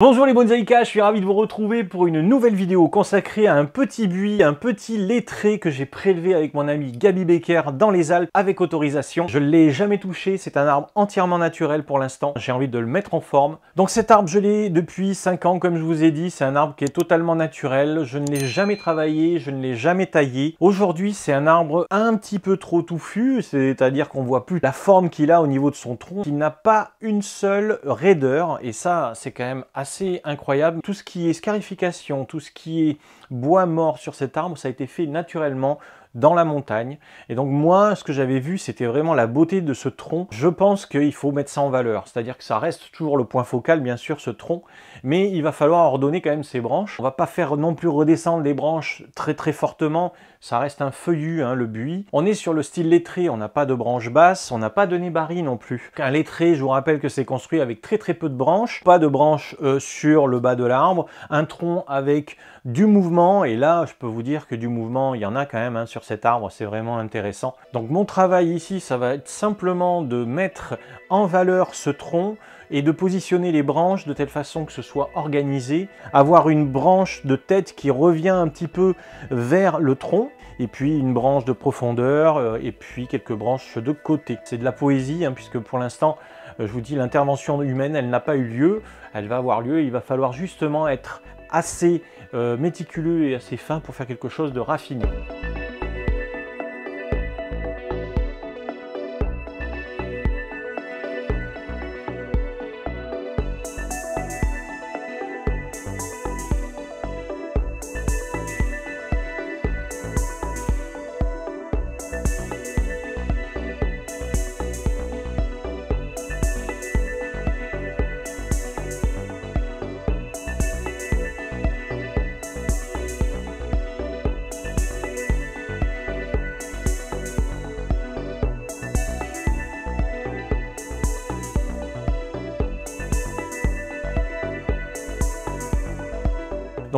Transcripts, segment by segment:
Bonjour les bonsaïkas, je suis ravi de vous retrouver pour une nouvelle vidéo consacrée à un petit buis, un petit lettré que j'ai prélevé avec mon ami Gabi Becker dans les Alpes avec autorisation. Je ne l'ai jamais touché, c'est un arbre entièrement naturel pour l'instant, j'ai envie de le mettre en forme. Donc cet arbre je l'ai depuis 5 ans comme je vous ai dit, c'est un arbre qui est totalement naturel, je ne l'ai jamais travaillé, je ne l'ai jamais taillé. Aujourd'hui c'est un arbre un petit peu trop touffu, c'est-à-dire qu'on voit plus la forme qu'il a au niveau de son tronc, il n'a pas une seule raideur et ça c'est quand même assez incroyable. Tout ce qui est scarification, tout ce qui est bois mort sur cet arbre, ça a été fait naturellement dans la montagne. Et donc moi, ce que j'avais vu, c'était vraiment la beauté de ce tronc. Je pense qu'il faut mettre ça en valeur, c'est-à-dire que ça reste toujours le point focal, bien sûr, ce tronc, mais il va falloir ordonner quand même ses branches. On va pas faire non plus redescendre les branches très très fortement, ça reste un feuillu, hein, le buis. On est sur le style lettré, on n'a pas de branches basses, on n'a pas de nébari non plus. Un lettré, je vous rappelle que c'est construit avec très très peu de branches, pas de branches euh, sur le bas de l'arbre, un tronc avec du mouvement, et là je peux vous dire que du mouvement, il y en a quand même hein, sur cet arbre, c'est vraiment intéressant. Donc mon travail ici, ça va être simplement de mettre en valeur ce tronc, et de positionner les branches de telle façon que ce soit organisé, avoir une branche de tête qui revient un petit peu vers le tronc, et puis une branche de profondeur, euh, et puis quelques branches de côté. C'est de la poésie, hein, puisque pour l'instant, euh, je vous dis, l'intervention humaine, elle n'a pas eu lieu, elle va avoir lieu, il va falloir justement être assez euh, méticuleux et assez fin pour faire quelque chose de raffiné.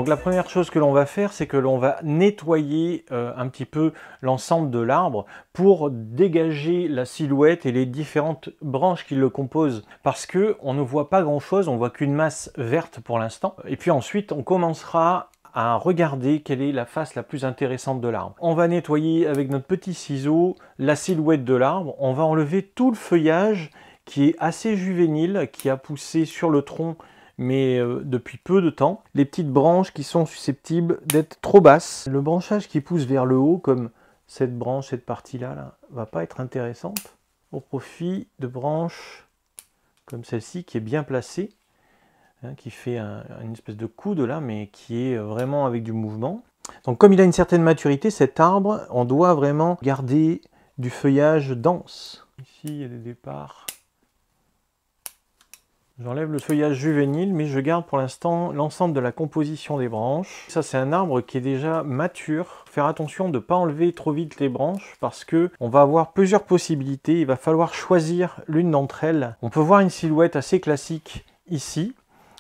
Donc la première chose que l'on va faire, c'est que l'on va nettoyer euh, un petit peu l'ensemble de l'arbre pour dégager la silhouette et les différentes branches qui le composent parce que on ne voit pas grand chose, on voit qu'une masse verte pour l'instant. Et puis ensuite, on commencera à regarder quelle est la face la plus intéressante de l'arbre. On va nettoyer avec notre petit ciseau la silhouette de l'arbre, on va enlever tout le feuillage qui est assez juvénile, qui a poussé sur le tronc mais euh, depuis peu de temps, les petites branches qui sont susceptibles d'être trop basses. Le branchage qui pousse vers le haut, comme cette branche, cette partie-là, là, va pas être intéressante au profit de branches comme celle-ci qui est bien placée, hein, qui fait une espèce de coude là, mais qui est euh, vraiment avec du mouvement. Donc comme il a une certaine maturité, cet arbre, on doit vraiment garder du feuillage dense. Ici, il y a des départs J'enlève le feuillage juvénile, mais je garde pour l'instant l'ensemble de la composition des branches. Ça, c'est un arbre qui est déjà mature. Faire attention de ne pas enlever trop vite les branches parce que on va avoir plusieurs possibilités. Il va falloir choisir l'une d'entre elles. On peut voir une silhouette assez classique ici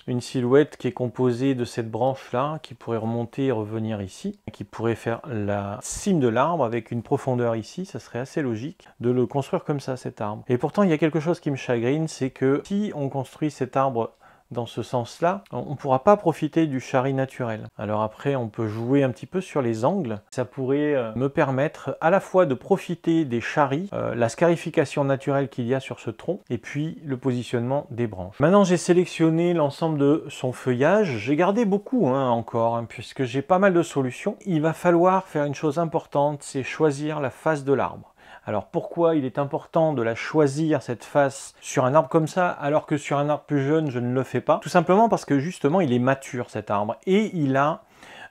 une silhouette qui est composée de cette branche-là, qui pourrait remonter et revenir ici, qui pourrait faire la cime de l'arbre avec une profondeur ici, ça serait assez logique de le construire comme ça, cet arbre. Et pourtant, il y a quelque chose qui me chagrine, c'est que si on construit cet arbre dans ce sens-là, on ne pourra pas profiter du chari naturel. Alors après, on peut jouer un petit peu sur les angles. Ça pourrait euh, me permettre à la fois de profiter des charis, euh, la scarification naturelle qu'il y a sur ce tronc, et puis le positionnement des branches. Maintenant, j'ai sélectionné l'ensemble de son feuillage. J'ai gardé beaucoup hein, encore, hein, puisque j'ai pas mal de solutions. Il va falloir faire une chose importante, c'est choisir la face de l'arbre. Alors pourquoi il est important de la choisir, cette face, sur un arbre comme ça, alors que sur un arbre plus jeune, je ne le fais pas Tout simplement parce que justement, il est mature, cet arbre, et il a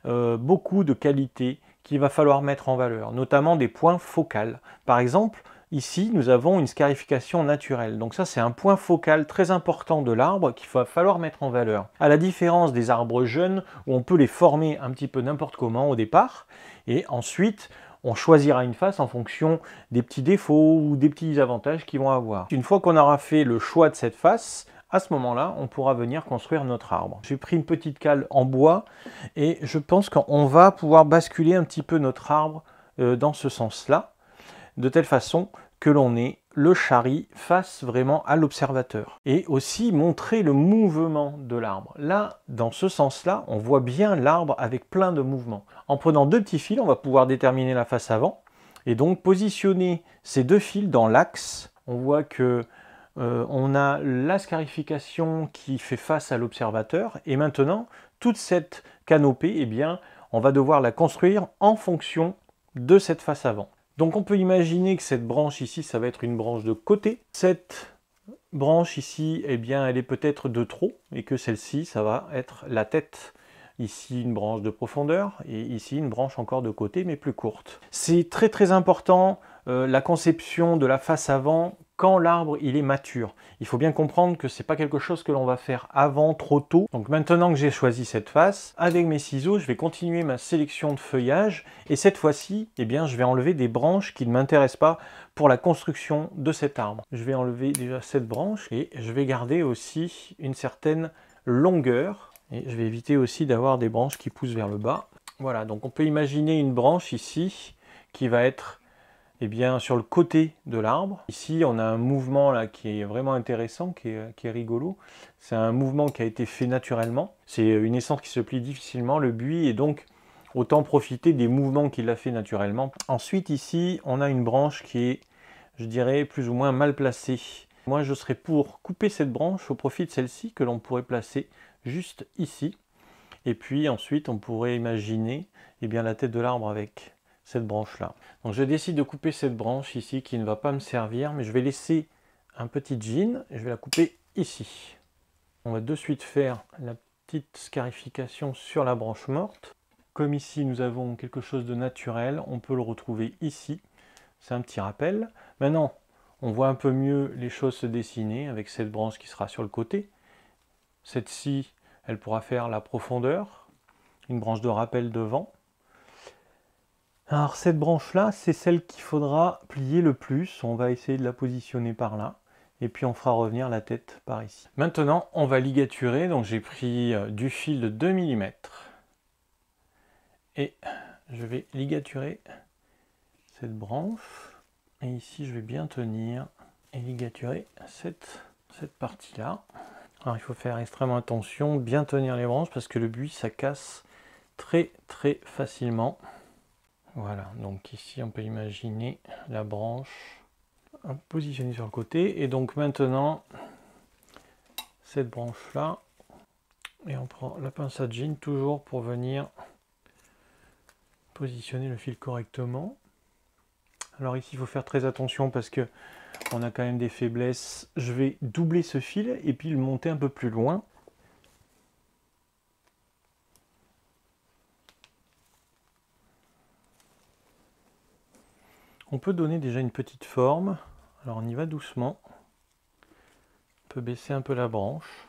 euh, beaucoup de qualités qu'il va falloir mettre en valeur, notamment des points focales. Par exemple, Ici, nous avons une scarification naturelle. Donc ça, c'est un point focal très important de l'arbre qu'il va falloir mettre en valeur. À la différence des arbres jeunes, où on peut les former un petit peu n'importe comment au départ, et ensuite, on choisira une face en fonction des petits défauts ou des petits avantages qu'ils vont avoir. Une fois qu'on aura fait le choix de cette face, à ce moment-là, on pourra venir construire notre arbre. J'ai pris une petite cale en bois et je pense qu'on va pouvoir basculer un petit peu notre arbre euh, dans ce sens-là, de telle façon que l'on ait le chari face vraiment à l'observateur et aussi montrer le mouvement de l'arbre. Là, dans ce sens-là, on voit bien l'arbre avec plein de mouvements. En prenant deux petits fils, on va pouvoir déterminer la face avant et donc positionner ces deux fils dans l'axe. On voit que euh, on a la scarification qui fait face à l'observateur et maintenant toute cette canopée, eh bien, on va devoir la construire en fonction de cette face avant. Donc on peut imaginer que cette branche ici, ça va être une branche de côté. Cette branche ici, eh bien, elle est peut-être de trop, et que celle-ci, ça va être la tête. Ici, une branche de profondeur, et ici, une branche encore de côté, mais plus courte. C'est très très important, euh, la conception de la face avant, quand l'arbre il est mature. Il faut bien comprendre que c'est pas quelque chose que l'on va faire avant trop tôt. Donc maintenant que j'ai choisi cette face, avec mes ciseaux, je vais continuer ma sélection de feuillage et cette fois-ci, eh bien, je vais enlever des branches qui ne m'intéressent pas pour la construction de cet arbre. Je vais enlever déjà cette branche et je vais garder aussi une certaine longueur et je vais éviter aussi d'avoir des branches qui poussent vers le bas. Voilà, donc on peut imaginer une branche ici qui va être eh bien, sur le côté de l'arbre. Ici, on a un mouvement là qui est vraiment intéressant, qui est, euh, rigolo. C'est un mouvement qui a été fait naturellement. C'est euh, une essence qui se plie difficilement, le buis, et donc autant profiter des mouvements qu'il a fait naturellement. Ensuite, ici, on a une branche qui est, je dirais, plus ou moins mal placée. Moi, je serais pour couper cette branche au profit de celle-ci que l'on pourrait placer juste ici. Et puis ensuite, on pourrait imaginer eh bien, la tête de l'arbre avec cette branche là. Donc je décide de couper cette branche ici qui ne va pas me servir, mais je vais laisser un petit jean, et je vais la couper ici. On va de suite faire la petite scarification sur la branche morte. Comme ici nous avons quelque chose de naturel, on peut le retrouver ici. C'est un petit rappel. Maintenant, on voit un peu mieux les choses se dessiner avec cette branche qui sera sur le côté. Cette-ci, elle pourra faire la profondeur, une branche de rappel devant. Alors cette branche-là, c'est celle qu'il faudra plier le plus. On va essayer de la positionner par là. Et puis on fera revenir la tête par ici. Maintenant, on va ligaturer. Donc j'ai pris euh, du fil de 2 mm. Et je vais ligaturer cette branche. Et ici, je vais bien tenir et ligaturer cette, partie-là. Alors il faut faire extrêmement attention, bien tenir les branches parce que le buis, ça casse très très facilement. Voilà, donc ici on peut imaginer la branche positionnée sur le côté. Et donc maintenant, cette branche-là, et on prend la pince à jean toujours pour venir positionner le fil correctement. Alors ici, il faut faire très attention parce que on a quand même des faiblesses. Je vais doubler ce fil et puis le monter un peu plus loin. On peut donner déjà une petite forme. Alors on y va doucement. On peut baisser un peu la branche.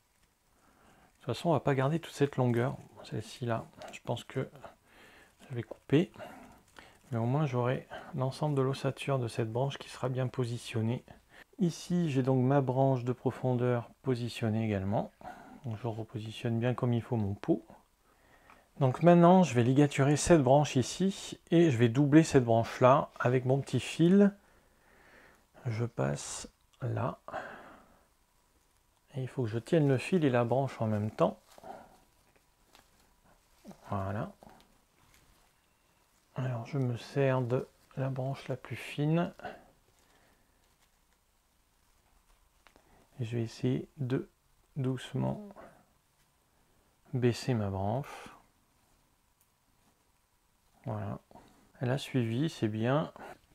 De toute façon, on ne va pas garder toute cette longueur. Celle-ci là, je pense que je vais couper. Mais au moins, j'aurai l'ensemble de l'ossature de cette branche qui sera bien positionnée. Ici, j'ai donc ma branche de profondeur positionnée également. je repositionne bien comme il faut mon pot. Donc maintenant, je vais ligaturer cette branche ici et je vais doubler cette branche-là avec mon petit fil. Je passe là. Et il faut que je tienne le fil et la branche en même temps. Voilà. Alors je me sers de la branche la plus fine. je vais essayer de doucement baisser ma branche. Voilà. Elle a suivi, c'est bien.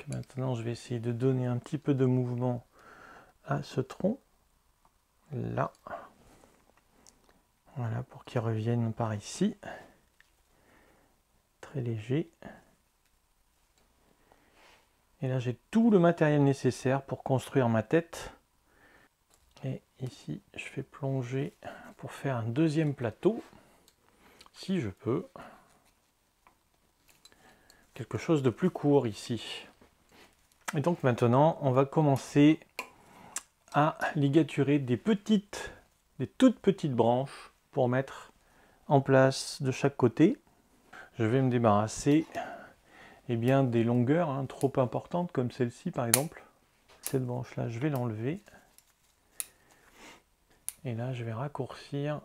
Maintenant, je vais essayer de donner un petit peu de mouvement à ce tronc. Là. Voilà, pour qu'il revienne par ici. Très léger. Et là, j'ai tout le matériel nécessaire pour construire ma tête. Et ici, je fais plonger pour faire un deuxième plateau, si je peux quelque chose de plus court ici. Et donc maintenant, on va commencer à ligaturer des petites, des toutes petites branches pour mettre en place de chaque côté. Je vais me débarrasser et eh bien, des longueurs hein, trop importantes comme celle-ci par exemple. Cette branche-là, je vais l'enlever. Et là, je vais raccourcir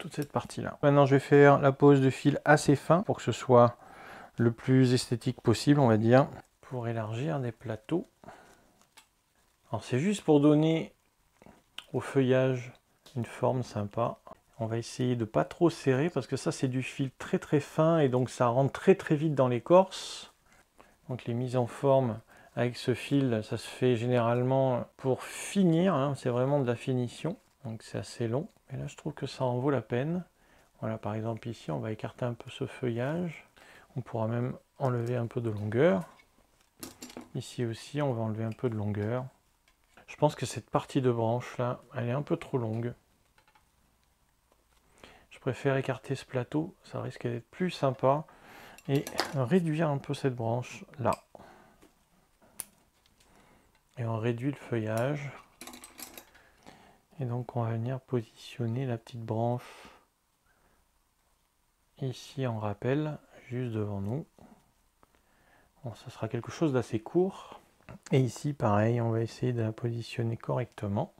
toute cette partie-là. Maintenant, je vais faire la pose de fil assez fin pour que ce soit le plus esthétique possible, on va dire, pour élargir des plateaux. Alors, c'est juste pour donner au feuillage une forme sympa. On va essayer de pas trop serrer parce que ça, c'est du fil très très fin et donc ça rentre très très vite dans l'écorce. Donc, les mises en forme avec ce fil, ça se fait généralement pour finir. Hein. c'est vraiment de la finition, donc c'est assez long. Et là, je trouve que ça en vaut la peine. Voilà, par exemple, ici, on va écarter un peu ce feuillage. On pourra même enlever un peu de longueur. Ici aussi, on va enlever un peu de longueur. Je pense que cette partie de branche là, elle est un peu trop longue. Je préfère écarter ce plateau, ça risque d'être plus sympa. Et réduire un peu cette branche là. Et on réduit le feuillage. Et donc on va venir positionner la petite branche ici en rappel, juste devant nous. Bon, ça sera quelque chose d'assez court. Et ici, pareil, on va essayer de la positionner correctement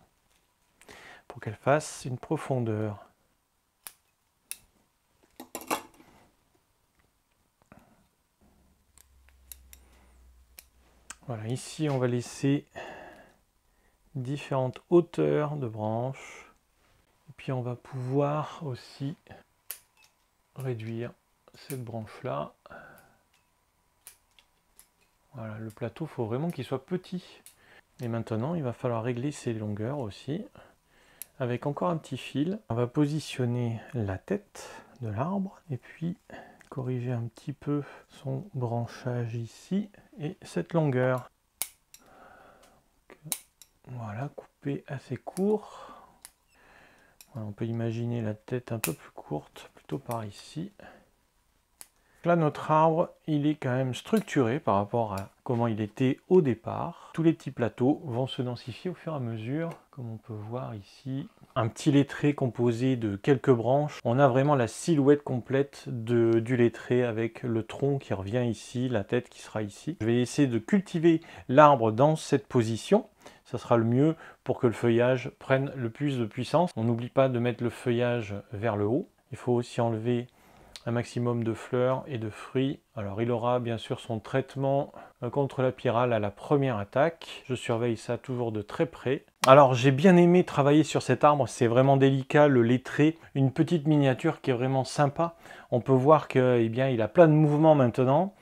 pour qu'elle fasse une profondeur. Voilà, ici on va laisser différentes hauteurs de branches. Et puis on va pouvoir aussi réduire cette branche-là. Voilà, le plateau, faut vraiment qu'il soit petit. Et maintenant, il va falloir régler ses longueurs aussi. Avec encore un petit fil, on va positionner la tête de l'arbre et puis corriger un petit peu son branchage ici et cette longueur. Voilà, coupé assez court. on peut imaginer la tête un peu plus courte, plutôt par ici. Là, notre arbre, il est quand même structuré par rapport à comment il était au départ. Tous les petits plateaux vont se densifier au fur et à mesure, comme on peut voir ici. Un petit lettré composé de quelques branches. On a vraiment la silhouette complète du lettré avec le tronc qui revient ici, la tête qui sera ici. Je vais essayer de cultiver l'arbre dans cette position ça sera le mieux pour que le feuillage prenne le plus de puissance. On n'oublie pas de mettre le feuillage vers le haut. Il faut aussi enlever un maximum de fleurs et de fruits. Alors il aura bien sûr son traitement euh, contre la pyrale à la première attaque. Je surveille ça toujours de très près. Alors j'ai bien aimé travailler sur cet arbre, c'est vraiment délicat, le lettré, une petite miniature qui est vraiment sympa. On peut voir que eh bien, il a plein de mouvements maintenant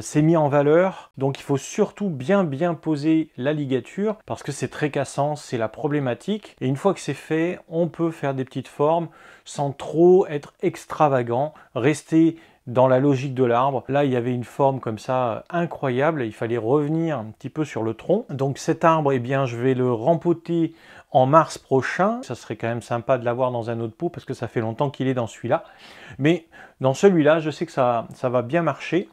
c'est euh, mis en valeur. Donc il faut surtout bien bien poser la ligature parce que c'est très cassant, c'est la problématique. Et une fois que c'est fait, on peut faire des petites formes sans trop être extravagant, rester dans la logique de l'arbre. Là, il y avait une forme comme ça euh, incroyable. Il fallait revenir un petit peu sur le tronc. Donc cet arbre, eh bien, je vais le rempoter en mars prochain. Ça serait quand même sympa de l'avoir dans un autre pot parce que ça fait longtemps qu'il est dans celui-là. Mais dans celui-là, je sais que ça va bien marcher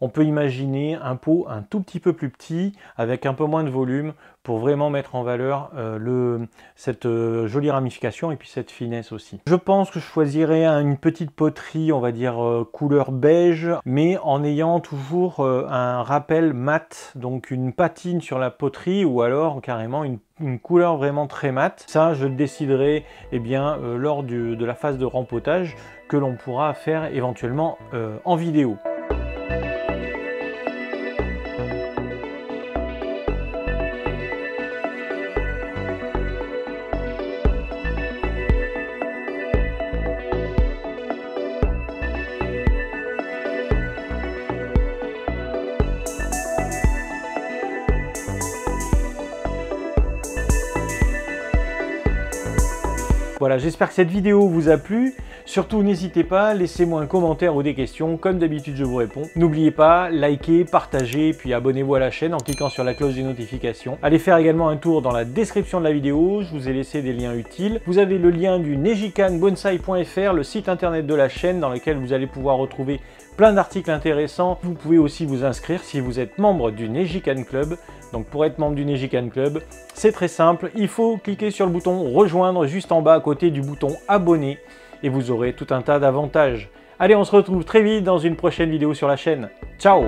on peut imaginer un pot un tout petit peu plus petit, avec un peu moins de volume, pour vraiment mettre en valeur euh, le, cette euh, jolie ramification et puis cette finesse aussi. Je pense que je choisirais une petite poterie, on va dire euh, couleur beige, mais en ayant toujours un rappel mat, donc une patine sur la poterie, ou alors carrément une couleur vraiment très mat Ça, je déciderai eh bien, lors de la phase de rempotage que l'on pourra faire éventuellement en vidéo. Voilà, j'espère que cette vidéo vous a plu. Surtout, n'hésitez pas, laissez-moi un commentaire ou des questions. Comme d'habitude, je vous réponds. N'oubliez pas, likez, partagez, puis abonnez-vous à la chaîne en cliquant sur la cloche des notifications. Allez faire également un tour dans la description de la vidéo. Je vous ai laissé des liens utiles. Vous avez le lien du nejikanbonsai.fr, le site internet de la chaîne dans lequel vous allez pouvoir retrouver plein d'articles intéressants. Vous pouvez aussi vous inscrire si vous êtes membre du Nejikan Club. Donc pour être membre du Nejikan Club, c'est très simple. Il faut cliquer sur le bouton rejoindre juste en bas à côté du bouton abonner et vous aurez tout un tas d'avantages. Allez, on se retrouve très vite dans une prochaine vidéo sur la chaîne. Ciao